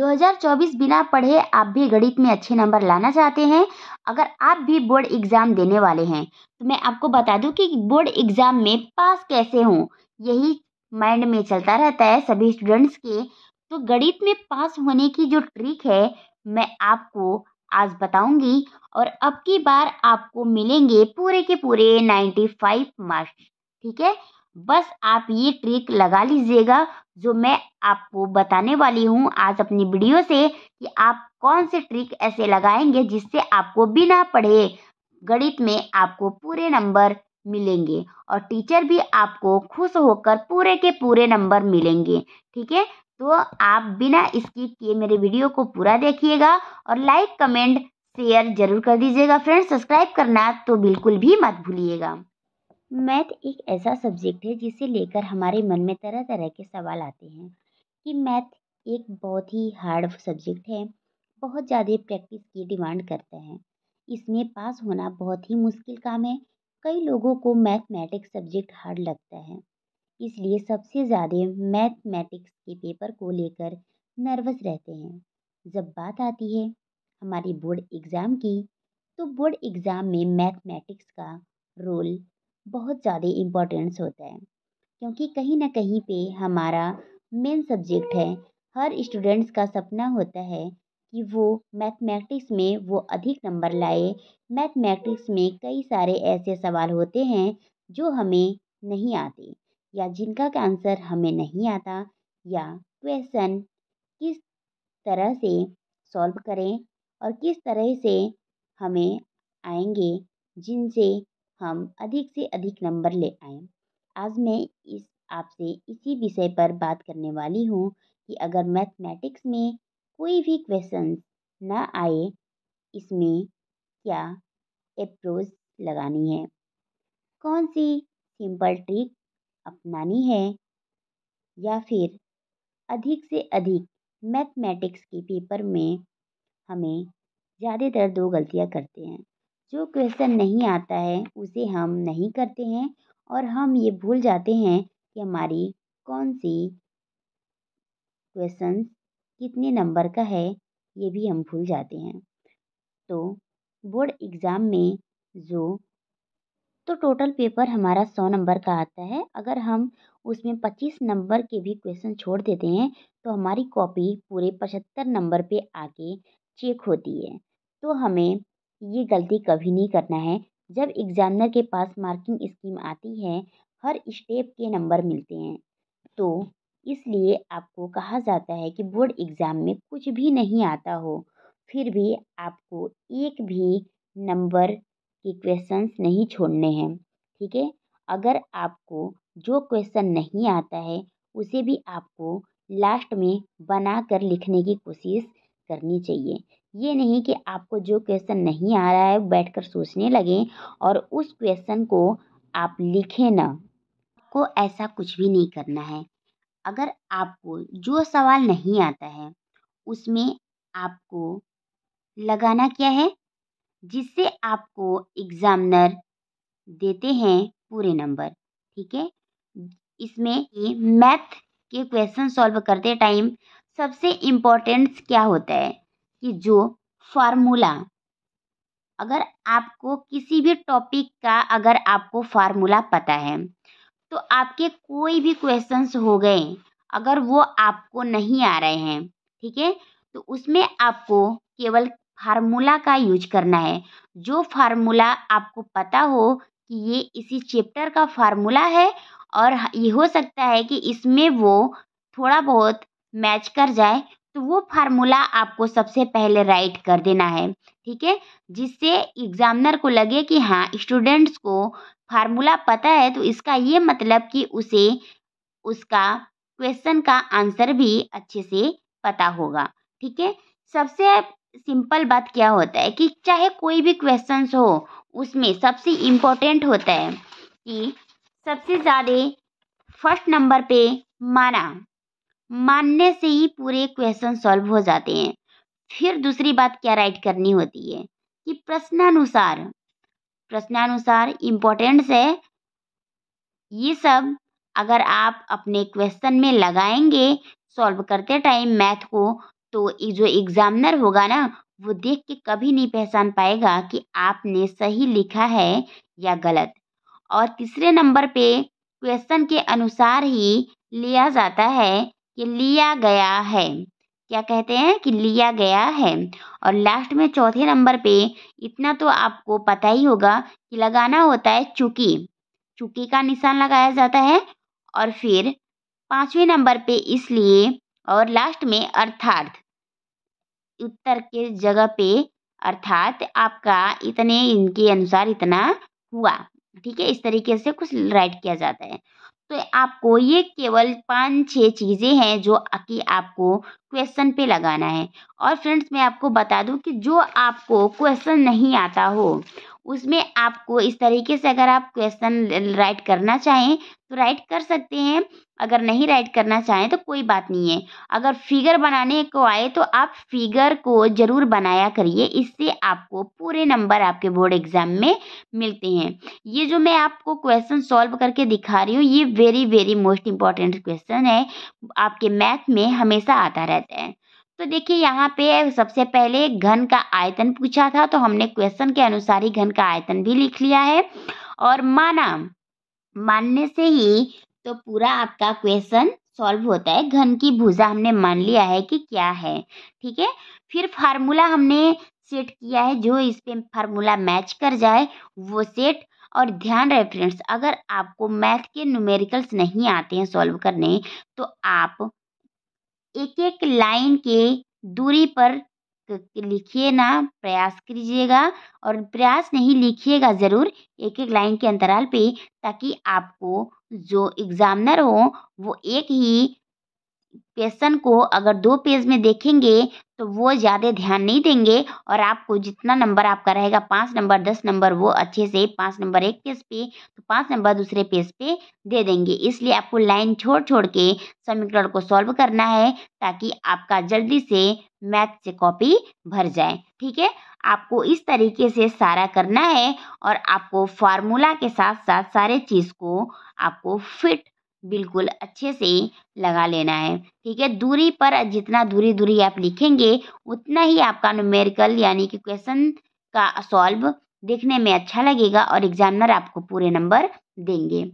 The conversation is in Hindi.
2024 बिना पढ़े आप भी गणित में अच्छे नंबर लाना चाहते हैं अगर आप भी बोर्ड एग्ज़ाम देने वाले हैं तो मैं आपको बता दूं कि बोर्ड एग्ज़ाम में पास कैसे हों यही माइंड में चलता रहता है सभी स्टूडेंट्स के तो गणित में पास होने की जो ट्रिक है मैं आपको आज बताऊंगी और अब की बार आपको मिलेंगे पूरे के पूरे 95 मार्क्स ठीक है बस आप ये ट्रिक लगा लीजिएगा जो मैं आपको बताने वाली हूँ आज अपनी वीडियो से कि आप कौन से ट्रिक ऐसे लगाएंगे जिससे आपको बिना पढ़े गणित में आपको पूरे नंबर मिलेंगे और टीचर भी आपको खुश होकर पूरे के पूरे नंबर मिलेंगे ठीक है तो आप बिना इसकी किए मेरे वीडियो को पूरा देखिएगा और लाइक कमेंट शेयर जरूर कर दीजिएगा फ्रेंड्स सब्सक्राइब करना तो बिल्कुल भी मत भूलिएगा मैथ एक ऐसा सब्जेक्ट है जिसे लेकर हमारे मन में तरह तरह के सवाल आते हैं कि मैथ एक बहुत ही हार्ड सब्जेक्ट है बहुत ज़्यादा प्रैक्टिस की डिमांड करता है इसमें पास होना बहुत ही मुश्किल काम है कई लोगों को मैथमेटिक्स सब्जेक्ट हार्ड लगता है इसलिए सबसे ज़्यादा मैथमेटिक्स के पेपर को लेकर नर्वस रहते हैं जब बात आती है हमारी बोर्ड एग्ज़ाम की तो बोर्ड एग्ज़ाम में मैथमेटिक्स का रोल बहुत ज़्यादा इम्पोर्टेंस होता है क्योंकि कहीं ना कहीं पे हमारा मेन सब्जेक्ट है हर स्टूडेंट्स का सपना होता है कि वो मैथमेटिक्स में वो अधिक नंबर लाए मैथमेटिक्स में कई सारे ऐसे सवाल होते हैं जो हमें नहीं आते या जिनका का आंसर हमें नहीं आता या क्वेश्चन किस तरह से सॉल्व करें और किस तरह से हमें आएंगे जिनसे हम अधिक से अधिक नंबर ले आए आज मैं इस आपसे इसी विषय पर बात करने वाली हूँ कि अगर मैथमेटिक्स में कोई भी क्वेश्चन ना आए इसमें क्या अप्रोच लगानी है कौन सी सिंपल ट्रिक अपनानी है या फिर अधिक से अधिक मैथमेटिक्स के पेपर में हमें ज़्यादातर दो गलतियाँ करते हैं जो क्वेश्चन नहीं आता है उसे हम नहीं करते हैं और हम ये भूल जाते हैं कि हमारी कौन सी क्वेश्चन कितने नंबर का है ये भी हम भूल जाते हैं तो बोर्ड एग्ज़ाम में जो तो टोटल पेपर हमारा सौ नंबर का आता है अगर हम उसमें पच्चीस नंबर के भी क्वेश्चन छोड़ देते हैं तो हमारी कॉपी पूरे पचहत्तर नंबर पे आके चेक होती है तो हमें ये गलती कभी नहीं करना है जब एग्ज़ामिनर के पास मार्किंग स्कीम आती है हर स्टेप के नंबर मिलते हैं तो इसलिए आपको कहा जाता है कि बोर्ड एग्ज़ाम में कुछ भी नहीं आता हो फिर भी आपको एक भी नंबर के क्वेश्चंस नहीं छोड़ने हैं ठीक है अगर आपको जो क्वेश्चन नहीं आता है उसे भी आपको लास्ट में बना कर लिखने की कोशिश करनी चाहिए ये नहीं कि आपको जो क्वेश्चन नहीं आ रहा है बैठ कर सोचने लगें और उस क्वेश्चन को आप लिखें ना आपको ऐसा कुछ भी नहीं करना है अगर आपको जो सवाल नहीं आता है उसमें आपको लगाना क्या है जिससे आपको एग्ज़ामिनर देते हैं पूरे नंबर ठीक है इसमें मैथ के क्वेश्चन सॉल्व करते टाइम सबसे इम्पोर्टेंट्स क्या होता है कि जो फार्मूला अगर आपको किसी भी टॉपिक का अगर आपको फार्मूला पता है तो आपके कोई भी क्वेश्चंस हो गए अगर वो आपको नहीं आ रहे हैं ठीक है तो उसमें आपको केवल फार्मूला का यूज करना है जो फार्मूला आपको पता हो कि ये इसी चैप्टर का फार्मूला है और ये हो सकता है कि इसमें वो थोड़ा बहुत मैच कर जाए तो वो फार्मूला आपको सबसे पहले राइट कर देना है ठीक है जिससे एग्जामिनर को लगे कि हाँ स्टूडेंट्स को फार्मूला पता है तो इसका ये मतलब कि उसे उसका क्वेश्चन का आंसर भी अच्छे से पता होगा ठीक है सबसे सिंपल बात क्या होता है कि चाहे कोई भी क्वेश्चन हो उसमें सबसे इम्पोर्टेंट होता है कि सबसे ज़्यादा फर्स्ट नंबर पे माना मानने से ही पूरे क्वेश्चन सॉल्व हो जाते हैं फिर दूसरी बात क्या राइट करनी होती है कि प्रश्नानुसार प्रश्नानुसार इम्पोर्टेंट है ये सब अगर आप अपने क्वेश्चन में लगाएंगे सॉल्व करते टाइम मैथ को तो जो एग्जामिनर होगा ना वो देख के कभी नहीं पहचान पाएगा कि आपने सही लिखा है या गलत और तीसरे नंबर पे क्वेश्चन के अनुसार ही लिया जाता है ये लिया गया है क्या कहते हैं कि लिया गया है और लास्ट में चौथे नंबर पे इतना तो आपको पता ही होगा कि लगाना होता है चुकी चुकी का निशान लगाया जाता है और फिर पांचवें नंबर पे इसलिए और लास्ट में अर्थार्थ उत्तर के जगह पे अर्थात आपका इतने इनके अनुसार इतना हुआ ठीक है इस तरीके से कुछ राइट किया जाता है तो आपको ये केवल पाँच छः चीज़ें हैं जो कि आपको क्वेश्चन पे लगाना है और फ्रेंड्स मैं आपको बता दूं कि जो आपको क्वेश्चन नहीं आता हो उसमें आपको इस तरीके से अगर आप क्वेश्चन राइट करना चाहें तो राइट कर सकते हैं अगर नहीं राइट करना चाहें तो कोई बात नहीं है अगर फिगर बनाने को आए तो आप फिगर को ज़रूर बनाया करिए इससे आपको पूरे नंबर आपके बोर्ड एग्ज़ाम में मिलते हैं ये जो मैं आपको क्वेश्चन सॉल्व करके दिखा रही हूँ ये very very most important question है आपके मैथ में हमेशा आता रहता है तो देखिए यहाँ पे सबसे पहले घन का आयतन पूछा था तो हमने क्वेश्चन के अनुसार ही घन का आयतन भी लिख लिया है और माना मानने से ही तो पूरा आपका क्वेश्चन सॉल्व होता है घन की भुजा हमने मान लिया है कि क्या है ठीक है फिर फार्मूला हमने सेट किया है जो इस पे फार्मूला मैच कर जाए वो सेट और ध्यान रहे फ्रेंड्स अगर आपको मैथ के न्यूमेरिकल्स नहीं आते हैं सॉल्व करने तो आप एक एक लाइन के दूरी पर लिखिए ना प्रयास कीजिएगा और प्रयास नहीं लिखिएगा ज़रूर एक एक लाइन के अंतराल पे ताकि आपको जो एग्ज़ामिनर हो वो एक ही क्वेश्चन को अगर दो पेज में देखेंगे तो वो ज़्यादा ध्यान नहीं देंगे और आपको जितना नंबर आपका रहेगा पाँच नंबर दस नंबर वो अच्छे से पाँच नंबर एक पेज पे तो पाँच नंबर दूसरे पेज पे दे देंगे इसलिए आपको लाइन छोड़ छोड़ के समीकरण को सॉल्व करना है ताकि आपका जल्दी से मैथ से कॉपी भर जाए ठीक है आपको इस तरीके से सारा करना है और आपको फार्मूला के साथ साथ सारे चीज़ को आपको फिट बिल्कुल अच्छे से लगा लेना है ठीक है दूरी पर जितना दूरी दूरी आप लिखेंगे उतना ही आपका न्यूमेरिकल यानी कि क्वेश्चन का सॉल्व देखने में अच्छा लगेगा और एग्जामिनर आपको पूरे नंबर देंगे